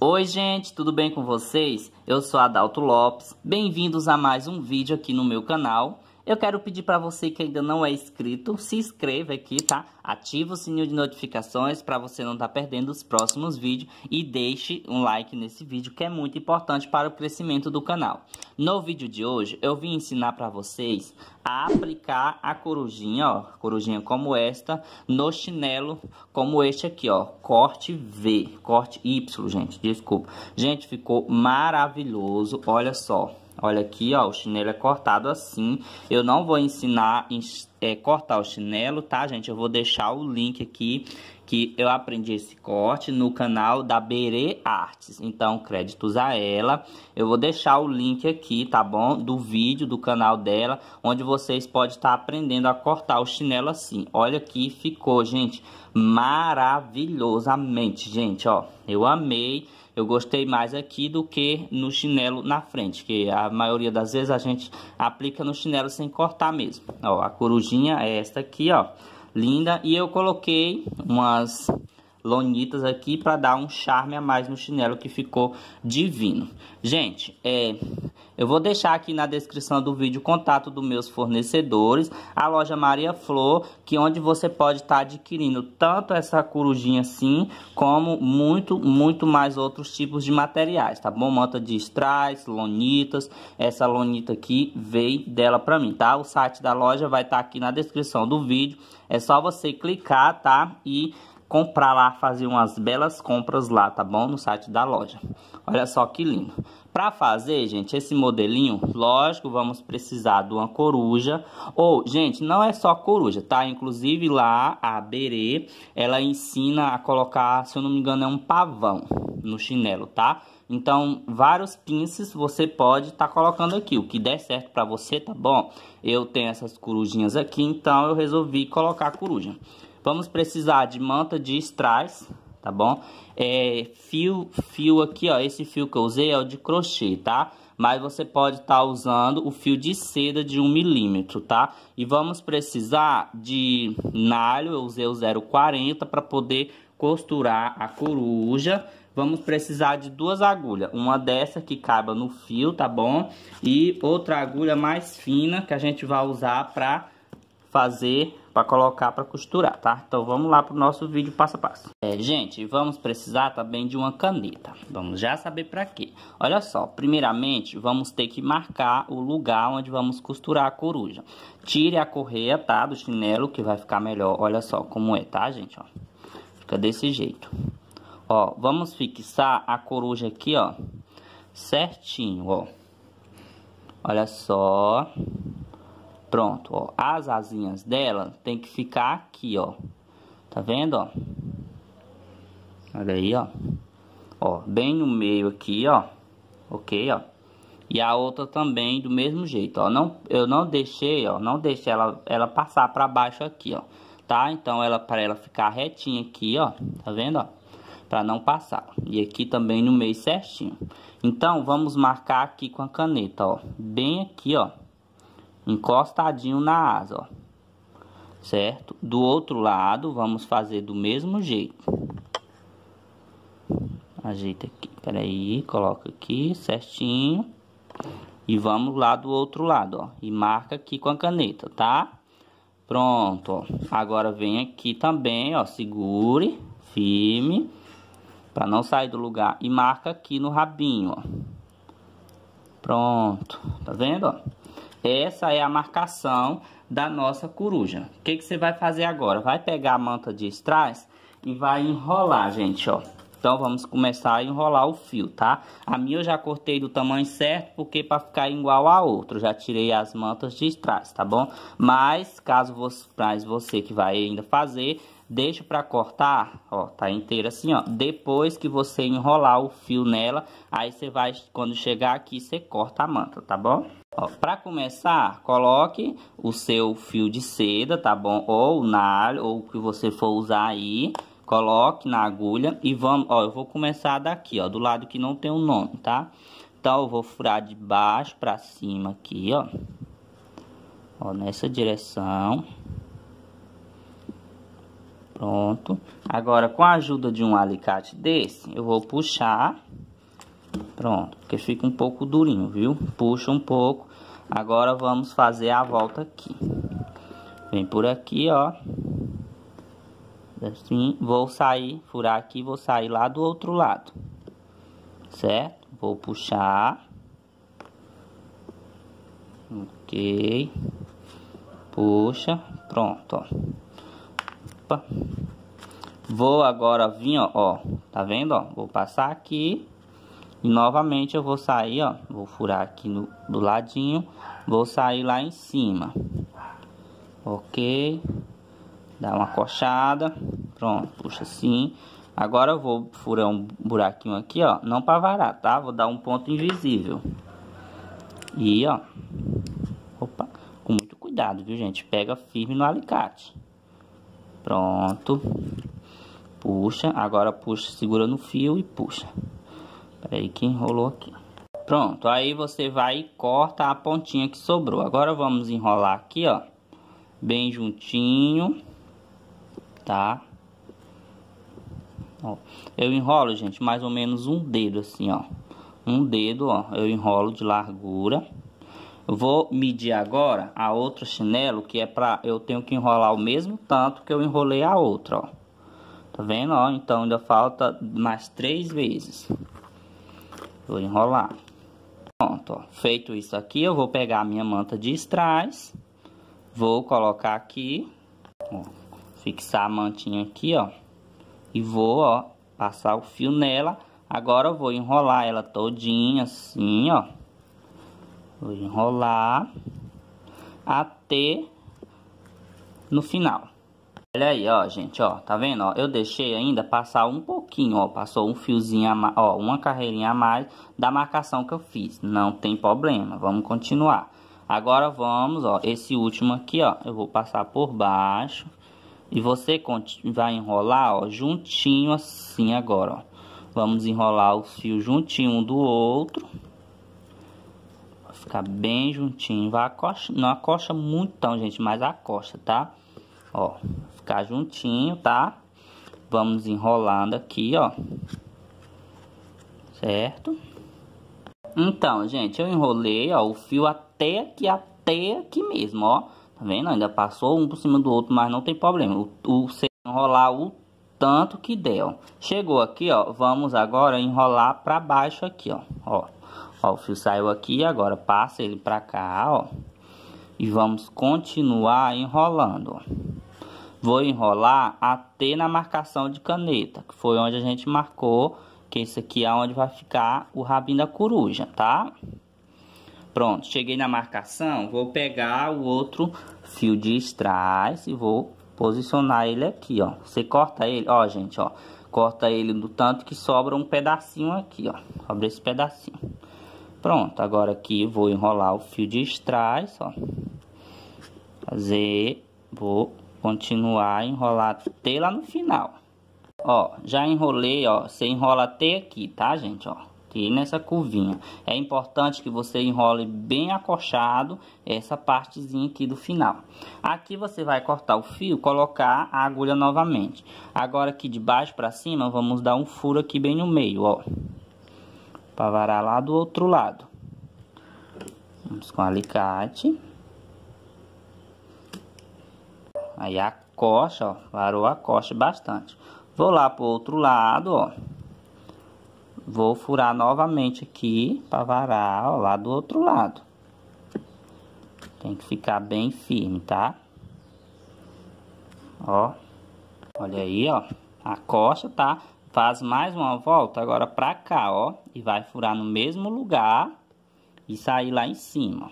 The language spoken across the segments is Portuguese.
Oi gente, tudo bem com vocês? Eu sou Adalto Lopes, bem-vindos a mais um vídeo aqui no meu canal eu quero pedir para você que ainda não é inscrito, se inscreva aqui, tá? Ativa o sininho de notificações para você não estar tá perdendo os próximos vídeos e deixe um like nesse vídeo que é muito importante para o crescimento do canal. No vídeo de hoje eu vim ensinar para vocês a aplicar a corujinha, ó, corujinha como esta, no chinelo como este aqui, ó, corte V, corte Y, gente, desculpa. Gente, ficou maravilhoso, olha só. Olha aqui, ó, o chinelo é cortado assim. Eu não vou ensinar é, cortar o chinelo, tá, gente? Eu vou deixar o link aqui que eu aprendi esse corte no canal da Berê Artes. Então, créditos a ela. Eu vou deixar o link aqui, tá bom? Do vídeo do canal dela, onde vocês podem estar tá aprendendo a cortar o chinelo assim. Olha que ficou, gente, maravilhosamente, gente, ó. Eu amei eu gostei mais aqui do que no chinelo na frente, que a maioria das vezes a gente aplica no chinelo sem cortar mesmo. Ó, a corujinha é esta aqui, ó, linda. E eu coloquei umas lonitas aqui para dar um charme a mais no chinelo que ficou divino. Gente, é, eu vou deixar aqui na descrição do vídeo o contato dos meus fornecedores, a loja Maria Flor, que onde você pode estar tá adquirindo tanto essa corujinha assim, como muito, muito mais outros tipos de materiais, tá bom? Manta de strass, lonitas, essa lonita aqui veio dela para mim, tá? O site da loja vai estar tá aqui na descrição do vídeo, é só você clicar, tá? E comprar lá, fazer umas belas compras lá, tá bom? No site da loja. Olha só que lindo. Para fazer, gente, esse modelinho, lógico, vamos precisar de uma coruja. Ou, gente, não é só coruja, tá? Inclusive lá, a Berê, ela ensina a colocar, se eu não me engano, é um pavão no chinelo, tá? Então, vários pinces você pode estar tá colocando aqui, o que der certo para você, tá bom? Eu tenho essas corujinhas aqui, então eu resolvi colocar a coruja. Vamos precisar de manta de strass, tá bom? É, fio, fio aqui, ó, esse fio que eu usei é o de crochê, tá? Mas você pode estar tá usando o fio de seda de 1 milímetro, tá? E vamos precisar de nalho, eu usei o 0,40 para poder costurar a coruja. Vamos precisar de duas agulhas, uma dessa que caiba no fio, tá bom? E outra agulha mais fina que a gente vai usar para fazer para colocar para costurar, tá? Então vamos lá para o nosso vídeo passo a passo. É, gente, vamos precisar também de uma caneta. Vamos já saber para quê. Olha só, primeiramente vamos ter que marcar o lugar onde vamos costurar a coruja. Tire a correia, tá, do chinelo que vai ficar melhor. Olha só como é, tá, gente? Ó, fica desse jeito. Ó, vamos fixar a coruja aqui, ó, certinho, ó. Olha só. Pronto, ó. As asinhas dela tem que ficar aqui, ó. Tá vendo, ó? Olha aí, ó. Ó, bem no meio aqui, ó. Ok, ó. E a outra também do mesmo jeito, ó. Não, eu não deixei, ó. Não deixei ela, ela passar pra baixo aqui, ó. Tá? Então, ela, pra ela ficar retinha aqui, ó. Tá vendo, ó? Pra não passar. E aqui também no meio certinho. Então, vamos marcar aqui com a caneta, ó. Bem aqui, ó encostadinho na asa, ó. Certo? Do outro lado, vamos fazer do mesmo jeito. Ajeita aqui, peraí, coloca aqui certinho. E vamos lá do outro lado, ó. E marca aqui com a caneta, tá? Pronto, ó. Agora vem aqui também, ó. Segure, firme, pra não sair do lugar. E marca aqui no rabinho, ó. Pronto, tá vendo, ó? Essa é a marcação da nossa coruja. O que, que você vai fazer agora? Vai pegar a manta de strass e vai enrolar, gente, ó. Então, vamos começar a enrolar o fio, tá? A minha eu já cortei do tamanho certo, porque para ficar igual a outra, já tirei as mantas de trás, tá bom? Mas, caso você, mas você que vai ainda fazer, Deixa para cortar, ó, tá inteira assim, ó. Depois que você enrolar o fio nela, aí você vai, quando chegar aqui, você corta a manta, tá bom? Para começar, coloque o seu fio de seda, tá bom? Ou nalho, ou o que você for usar aí. Coloque na agulha e vamos, ó, eu vou começar daqui, ó, do lado que não tem o um nome, tá? Então, eu vou furar de baixo para cima aqui, ó. Ó, nessa direção. Pronto. Agora, com a ajuda de um alicate desse, eu vou puxar. Pronto, porque fica um pouco durinho, viu? Puxa um pouco. Agora, vamos fazer a volta aqui. Vem por aqui, ó. Assim, vou sair, furar aqui, vou sair lá do outro lado. Certo? Vou puxar. Ok. Puxa. Pronto, ó. Opa. Vou agora vir, ó, ó, tá vendo, ó? Vou passar aqui e novamente eu vou sair, ó, vou furar aqui no, do ladinho, vou sair lá em cima. Ok. Dá uma coxada. Pronto, puxa assim. Agora eu vou furar um buraquinho aqui, ó, não para varar, tá? Vou dar um ponto invisível. E, ó, opa, com muito cuidado, viu, gente? Pega firme no alicate. Pronto. Puxa, agora puxa, segura no fio e puxa. Peraí que enrolou aqui. Pronto, aí você vai e corta a pontinha que sobrou. Agora vamos enrolar aqui, ó. Bem juntinho, tá? Ó, eu enrolo, gente, mais ou menos um dedo assim, ó. Um dedo, ó, eu enrolo de largura. Vou medir agora a outra chinelo, que é para eu tenho que enrolar o mesmo tanto que eu enrolei a outra, ó. Tá vendo, ó? Então ainda falta mais três vezes. Vou enrolar. Pronto, ó. Feito isso aqui, eu vou pegar a minha manta de strass, vou colocar aqui, ó, fixar a mantinha aqui, ó, e vou, ó, passar o fio nela. Agora eu vou enrolar ela todinha assim, ó. Vou enrolar até no final. Olha aí, ó, gente, ó, tá vendo, ó? Eu deixei ainda passar um pouquinho, ó, passou um fiozinho, a mais, ó, uma carreirinha a mais da marcação que eu fiz. Não tem problema, vamos continuar. Agora vamos, ó, esse último aqui, ó, eu vou passar por baixo. E você vai enrolar, ó, juntinho assim agora, ó. Vamos enrolar os fios juntinho um do outro ficar bem juntinho. Vai acosta, não acosta muito tão, gente, mas acosta, tá? Ó, ficar juntinho, tá? Vamos enrolando aqui, ó. Certo? Então, gente, eu enrolei, ó, o fio até aqui, até aqui mesmo, ó. Tá vendo? Ainda passou um por cima do outro, mas não tem problema. O, o enrolar o tanto que der, ó. Chegou aqui, ó, vamos agora enrolar pra baixo aqui, ó. Ó, Ó, o fio saiu aqui, agora passa ele pra cá, ó. E vamos continuar enrolando, Vou enrolar até na marcação de caneta, que foi onde a gente marcou, que isso aqui é onde vai ficar o rabinho da coruja, tá? Pronto, cheguei na marcação, vou pegar o outro fio de strass e vou posicionar ele aqui, ó. Você corta ele, ó, gente, ó. Corta ele do tanto que sobra um pedacinho aqui, ó. Sobra esse pedacinho. Pronto, agora aqui vou enrolar o fio de strass, ó. Fazer, vou continuar enrolar até lá no final. Ó, já enrolei, ó, você enrola até aqui, tá, gente, ó. Aqui nessa curvinha. É importante que você enrole bem acolchado essa partezinha aqui do final. Aqui você vai cortar o fio, colocar a agulha novamente. Agora aqui de baixo para cima, vamos dar um furo aqui bem no meio, ó para varar lá do outro lado. Vamos com alicate. Aí a coxa, ó, varou a coxa bastante. Vou lá pro outro lado, ó. Vou furar novamente aqui para varar, ó, lá do outro lado. Tem que ficar bem firme, tá? Ó. Olha aí, ó. A coxa tá Faz mais uma volta agora pra cá, ó. E vai furar no mesmo lugar e sair lá em cima.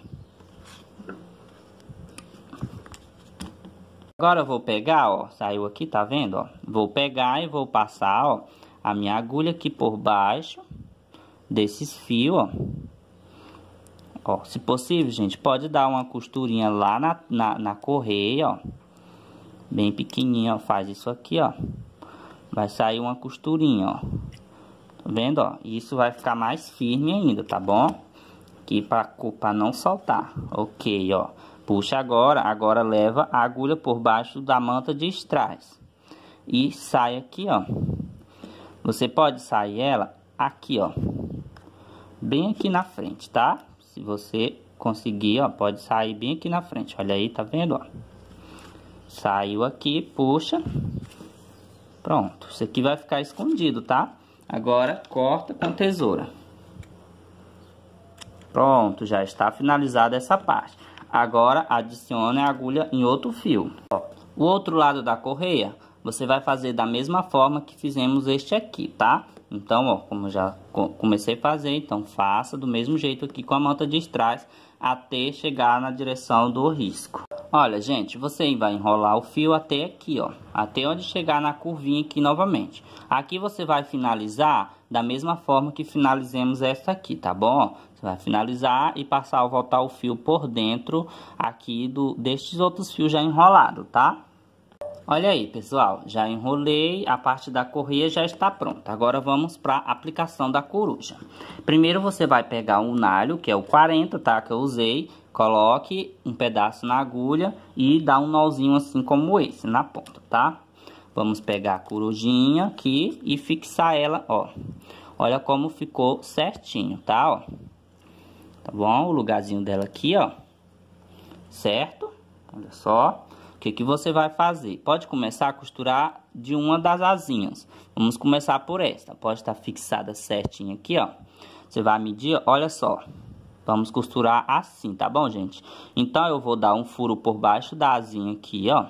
Agora eu vou pegar, ó, saiu aqui, tá vendo, ó? Vou pegar e vou passar, ó, a minha agulha aqui por baixo desses fios, ó. Ó, se possível, gente, pode dar uma costurinha lá na, na, na correia, ó. Bem pequenininha, ó, faz isso aqui, ó vai sair uma costurinha, ó. Tá vendo, ó? isso vai ficar mais firme ainda, tá bom? Aqui para não soltar. Ok, ó. Puxa agora, agora leva a agulha por baixo da manta de trás E sai aqui, ó. Você pode sair ela aqui, ó. Bem aqui na frente, tá? Se você conseguir, ó, pode sair bem aqui na frente. Olha aí, tá vendo, ó? Saiu aqui, puxa, Pronto, isso aqui vai ficar escondido, tá? Agora, corta com tesoura. Pronto, já está finalizada essa parte. Agora, adicione a agulha em outro fio. O outro lado da correia, você vai fazer da mesma forma que fizemos este aqui, tá? Então, ó, como já comecei a fazer, então faça do mesmo jeito aqui com a manta de trás até chegar na direção do risco. Olha, gente, você vai enrolar o fio até aqui, ó. Até onde chegar na curvinha aqui novamente. Aqui você vai finalizar da mesma forma que finalizemos esta aqui, tá bom? Você vai finalizar e passar, voltar o fio por dentro aqui do, destes outros fios já enrolados, tá? Olha aí, pessoal, já enrolei, a parte da correia já está pronta. Agora vamos para a aplicação da coruja. Primeiro você vai pegar um nalho, que é o 40, tá, que eu usei, Coloque um pedaço na agulha e dá um nozinho assim como esse na ponta, tá? Vamos pegar a corujinha aqui e fixar ela, ó. Olha como ficou certinho, tá, ó. Tá bom? O lugarzinho dela aqui, ó. Certo? Olha só. O que que você vai fazer? Pode começar a costurar de uma das asinhas. Vamos começar por esta. Pode estar fixada certinho aqui, ó. Você vai medir, olha só. Vamos costurar assim, tá bom, gente? Então, eu vou dar um furo por baixo da asinha aqui, ó.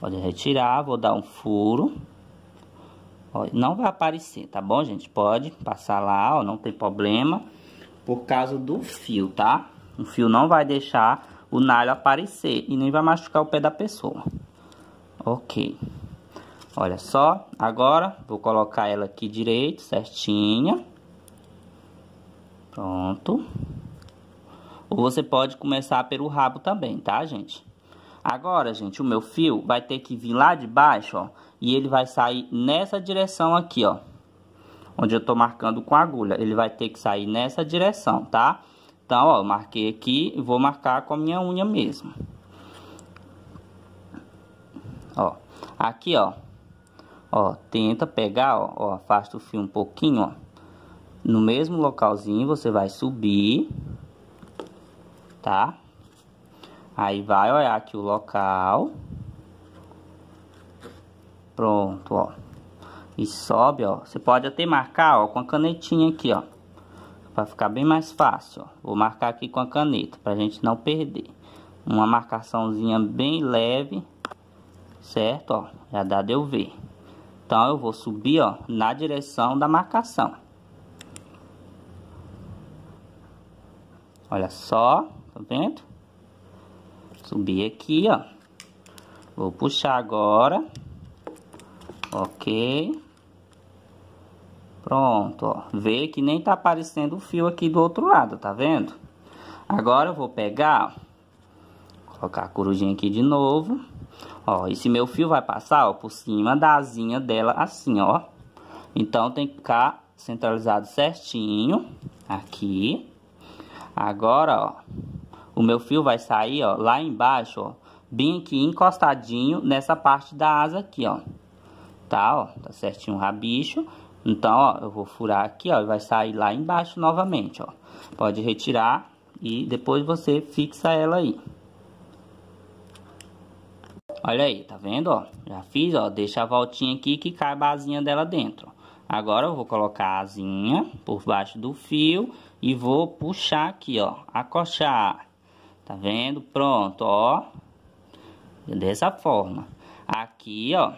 Pode retirar, vou dar um furo. Ó, não vai aparecer, tá bom, gente? Pode passar lá, ó, não tem problema. Por causa do fio, tá? O fio não vai deixar o nalho aparecer e nem vai machucar o pé da pessoa. Ok. Olha só, agora vou colocar ela aqui direito, certinha. Pronto. Ou você pode começar pelo rabo também, tá, gente? Agora, gente, o meu fio vai ter que vir lá de baixo, ó. E ele vai sair nessa direção aqui, ó. Onde eu tô marcando com a agulha. Ele vai ter que sair nessa direção, tá? Então, ó, marquei aqui e vou marcar com a minha unha mesmo. Ó, aqui, ó. Ó, tenta pegar, ó, ó afasta o fio um pouquinho, ó no mesmo localzinho, você vai subir, tá? Aí vai olhar aqui o local. Pronto, ó. E sobe, ó. Você pode até marcar, ó, com a canetinha aqui, ó. Pra ficar bem mais fácil, ó. Vou marcar aqui com a caneta, pra gente não perder. Uma marcaçãozinha bem leve, certo? Ó, já dá de eu ver. Então, eu vou subir, ó, na direção da marcação. Olha só, tá vendo? Subir aqui, ó. Vou puxar agora. Ok. Pronto, ó. Vê que nem tá aparecendo o fio aqui do outro lado, tá vendo? Agora eu vou pegar, ó, colocar a corujinha aqui de novo. Ó, esse meu fio vai passar, ó, por cima da asinha dela assim, ó. Então tem que ficar centralizado certinho aqui. Agora, ó, o meu fio vai sair, ó, lá embaixo, ó, bem aqui encostadinho nessa parte da asa aqui, ó. Tá, ó, tá certinho o rabicho. Então, ó, eu vou furar aqui, ó, e vai sair lá embaixo novamente, ó. Pode retirar e depois você fixa ela aí. Olha aí, tá vendo, ó? Já fiz, ó, deixa a voltinha aqui que cai a basinha dela dentro. Agora eu vou colocar a asinha por baixo do fio e vou puxar aqui, ó, acochar. Tá vendo? Pronto, ó. Dessa forma. Aqui, ó,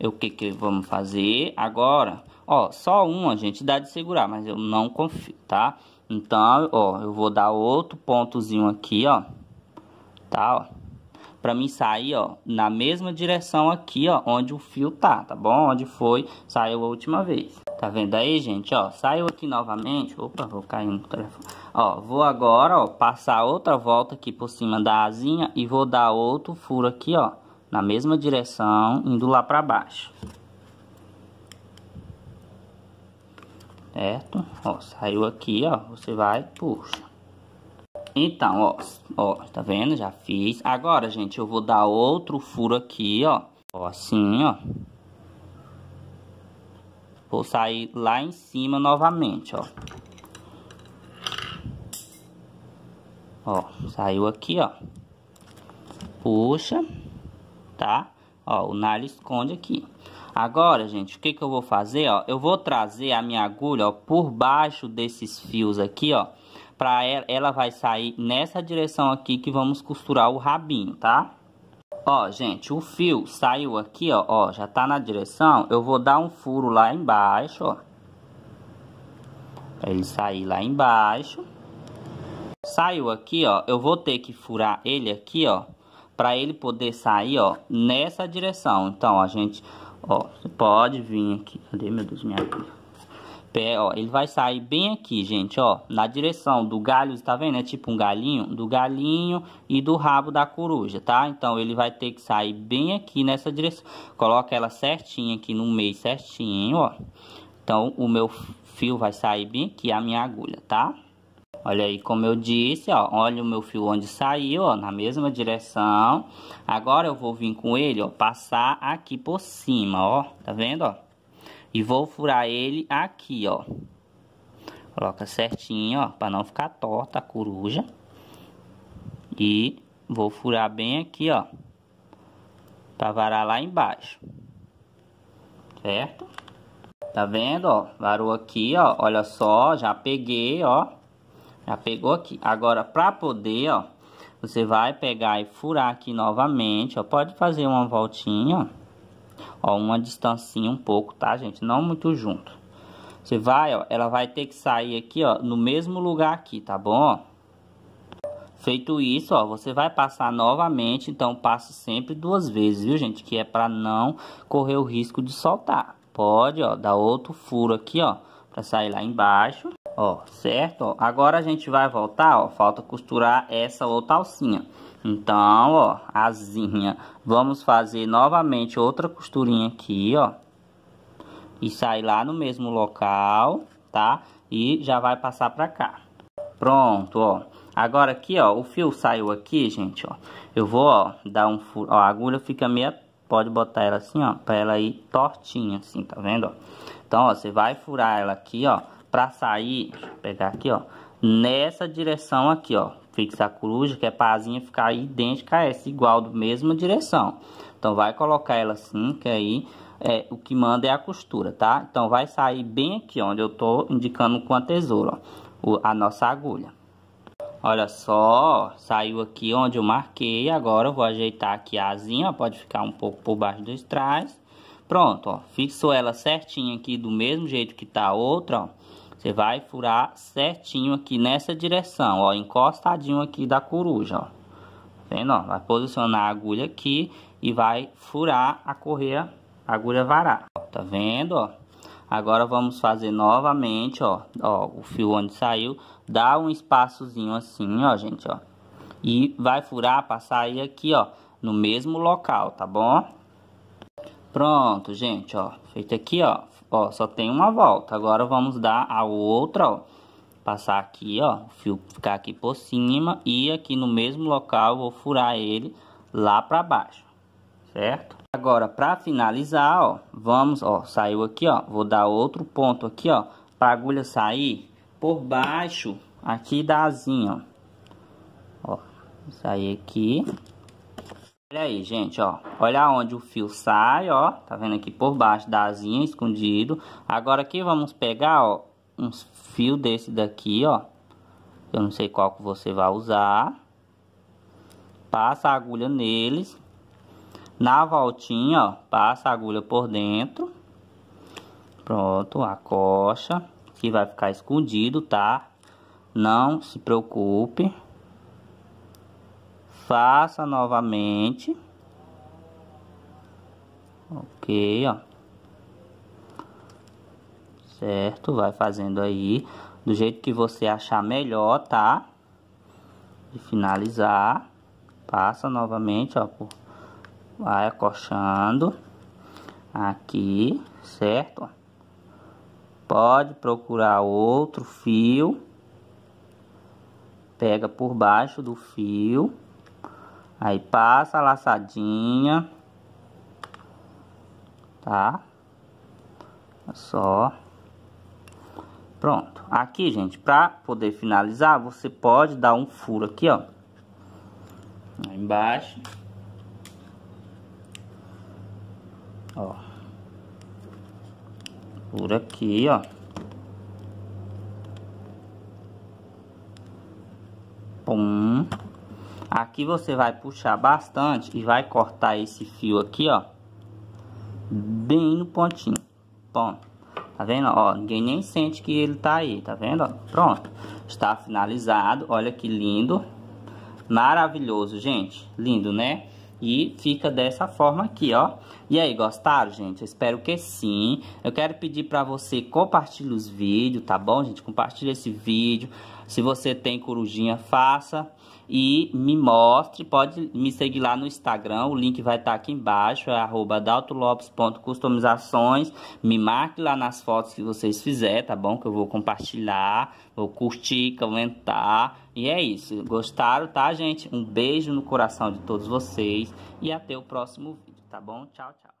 o que que vamos fazer agora? Ó, só uma, gente, dá de segurar, mas eu não confio, tá? Então, ó, eu vou dar outro pontozinho aqui, ó, tá, ó para mim sair, ó, na mesma direção aqui, ó, onde o fio tá, tá bom? Onde foi, saiu a última vez. Tá vendo aí, gente, ó? Saiu aqui novamente. Opa, vou cair no telefone. Ó, vou agora, ó, passar outra volta aqui por cima da asinha e vou dar outro furo aqui, ó, na mesma direção, indo lá pra baixo. Certo? Ó, saiu aqui, ó, você vai, puxa. Então, ó, ó, tá vendo? Já fiz. Agora, gente, eu vou dar outro furo aqui, ó. Ó, assim, ó. Vou sair lá em cima novamente, ó. Ó, saiu aqui, ó. Puxa, tá? Ó, o nalho esconde aqui. Agora, gente, o que que eu vou fazer, ó? Eu vou trazer a minha agulha, ó, por baixo desses fios aqui, ó Pra ela, ela vai sair nessa direção aqui que vamos costurar o rabinho, tá? Ó, gente, o fio saiu aqui, ó, ó, já tá na direção. Eu vou dar um furo lá embaixo, ó. Pra ele sair lá embaixo. Saiu aqui, ó, eu vou ter que furar ele aqui, ó. Pra ele poder sair, ó, nessa direção. Então, ó, gente, ó, você pode vir aqui. Cadê, meu Deus, minha filha? pé, ó, ele vai sair bem aqui, gente, ó, na direção do galho, tá vendo? É tipo um galinho, do galinho e do rabo da coruja, tá? Então, ele vai ter que sair bem aqui nessa direção. Coloca ela certinha aqui no meio, certinho, ó. Então, o meu fio vai sair bem aqui, a minha agulha, tá? Olha aí, como eu disse, ó, olha o meu fio onde saiu, ó, na mesma direção. Agora, eu vou vir com ele, ó, passar aqui por cima, ó, tá vendo, ó? E vou furar ele aqui, ó. Coloca certinho, ó, para não ficar torta a coruja. E vou furar bem aqui, ó. Para varar lá embaixo. Certo? Tá vendo, ó? Varou aqui, ó. Olha só, já peguei, ó. Já pegou aqui. Agora, para poder, ó, você vai pegar e furar aqui novamente, ó. Pode fazer uma voltinha, ó. Ó, uma distancinha um pouco, tá, gente? Não muito junto. Você vai, ó, ela vai ter que sair aqui, ó, no mesmo lugar aqui, tá bom? Feito isso, ó, você vai passar novamente, então passa sempre duas vezes, viu, gente? Que é para não correr o risco de soltar. Pode, ó, dar outro furo aqui, ó, para sair lá embaixo, ó, certo? Ó, agora a gente vai voltar, ó, falta costurar essa outra alcinha. Então, ó, asinha. Vamos fazer novamente outra costurinha aqui, ó. E sair lá no mesmo local, tá? E já vai passar pra cá. Pronto, ó. Agora aqui, ó, o fio saiu aqui, gente, ó. Eu vou, ó, dar um furo. Ó, a agulha fica meia... Pode botar ela assim, ó, pra ela ir tortinha, assim, tá vendo, ó? Então, ó, você vai furar ela aqui, ó, pra sair... Deixa eu pegar aqui, ó. Nessa direção aqui, ó fixa a coruja, que é para a asinha ficar idêntica a essa, igual, do mesma direção. Então, vai colocar ela assim, que aí é, o que manda é a costura, tá? Então, vai sair bem aqui, onde eu tô indicando com a tesoura, ó, o, a nossa agulha. Olha só, saiu aqui onde eu marquei, agora eu vou ajeitar aqui a asinha, ó, pode ficar um pouco por baixo dos trás. Pronto, ó, fixou ela certinho aqui do mesmo jeito que tá a outra, ó. Você vai furar certinho aqui nessa direção, ó, encostadinho aqui da coruja, ó. Tá vendo, ó? Vai posicionar a agulha aqui e vai furar a correia, a agulha varar. Ó, tá vendo, ó? Agora vamos fazer novamente, ó, ó, o fio onde saiu, dá um espaçozinho assim, ó, gente, ó. E vai furar pra sair aqui, ó, no mesmo local, tá bom? Pronto, gente, ó, feito aqui, ó, Ó, só tem uma volta. Agora vamos dar a outra, ó. Passar aqui, ó. O fio ficar aqui por cima e aqui no mesmo local vou furar ele lá para baixo, certo? Agora, para finalizar, ó, vamos, ó, saiu aqui, ó. Vou dar outro ponto aqui, ó, para agulha sair por baixo aqui da asinha, ó. ó sair aqui. Olha aí, gente, ó. Olha onde o fio sai, ó. Tá vendo aqui por baixo da asinha, escondido. Agora aqui vamos pegar, ó, uns fio desse daqui, ó. Eu não sei qual que você vai usar. Passa a agulha neles. Na voltinha, ó, passa a agulha por dentro. Pronto, a coxa. Que vai ficar escondido, tá? Não se preocupe faça novamente. Ok, ó. Certo? Vai fazendo aí do jeito que você achar melhor, tá? E finalizar. Passa novamente, ó. Por... Vai acochando. Aqui, certo? Pode procurar outro fio. Pega por baixo do fio. Aí passa a laçadinha, tá? Só. Pronto. Aqui, gente, pra poder finalizar, você pode dar um furo aqui, ó. Aí embaixo. Ó. Por aqui, ó. Pum. Aqui você vai puxar bastante e vai cortar esse fio aqui, ó. Bem no pontinho. Pronto. Tá vendo? Ó, ninguém nem sente que ele tá aí, tá vendo? pronto. Está finalizado. Olha que lindo. Maravilhoso, gente. Lindo, né? E fica dessa forma aqui, ó. E aí, gostaram, gente? Eu espero que sim. Eu quero pedir pra você compartilhar os vídeos, tá bom, gente? Compartilha esse vídeo. Se você tem corujinha, faça e me mostre, pode me seguir lá no Instagram, o link vai estar tá aqui embaixo, é daltolopes.customizações, me marque lá nas fotos que vocês fizerem, tá bom? Que eu vou compartilhar, vou curtir, comentar, e é isso. Gostaram, tá, gente? Um beijo no coração de todos vocês e até o próximo vídeo, tá bom? Tchau, tchau.